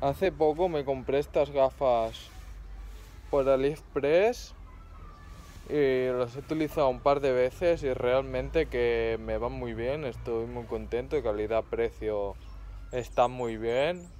Hace poco me compré estas gafas por AliExpress y las he utilizado un par de veces y realmente que me van muy bien, estoy muy contento, calidad-precio está muy bien,